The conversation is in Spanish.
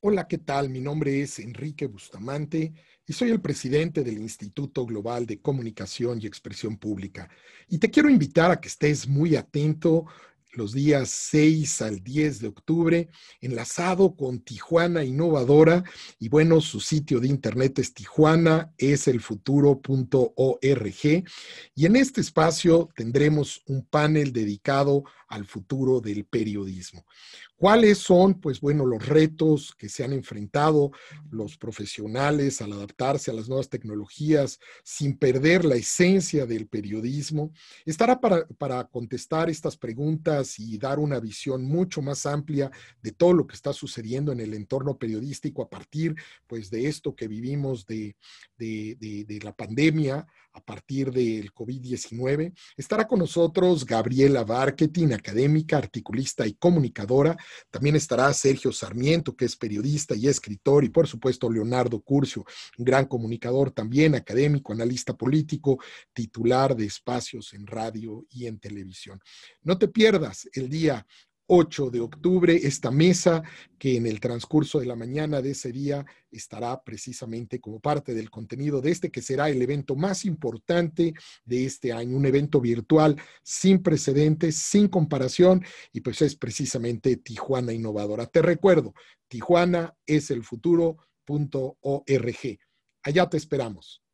Hola, ¿qué tal? Mi nombre es Enrique Bustamante y soy el presidente del Instituto Global de Comunicación y Expresión Pública. Y te quiero invitar a que estés muy atento los días 6 al 10 de octubre, enlazado con Tijuana Innovadora. Y bueno, su sitio de internet es tijuanaeselfuturo.org. Y en este espacio tendremos un panel dedicado al futuro del periodismo. ¿Cuáles son, pues bueno, los retos que se han enfrentado los profesionales al adaptarse a las nuevas tecnologías sin perder la esencia del periodismo? Estará para, contestar estas preguntas y dar una visión mucho más amplia de todo lo que está sucediendo en el entorno periodístico a partir, pues, de esto que vivimos de, la pandemia a partir del COVID-19. Estará con nosotros Gabriela Barketing, académica, articulista y comunicadora también estará Sergio Sarmiento, que es periodista y escritor, y por supuesto Leonardo Curcio, gran comunicador también, académico, analista político, titular de espacios en radio y en televisión. No te pierdas el día 8 de octubre, esta mesa que en el transcurso de la mañana de ese día estará precisamente como parte del contenido de este, que será el evento más importante de este año, un evento virtual sin precedentes, sin comparación, y pues es precisamente Tijuana Innovadora. Te recuerdo, Tijuana es el futuro.org. Allá te esperamos.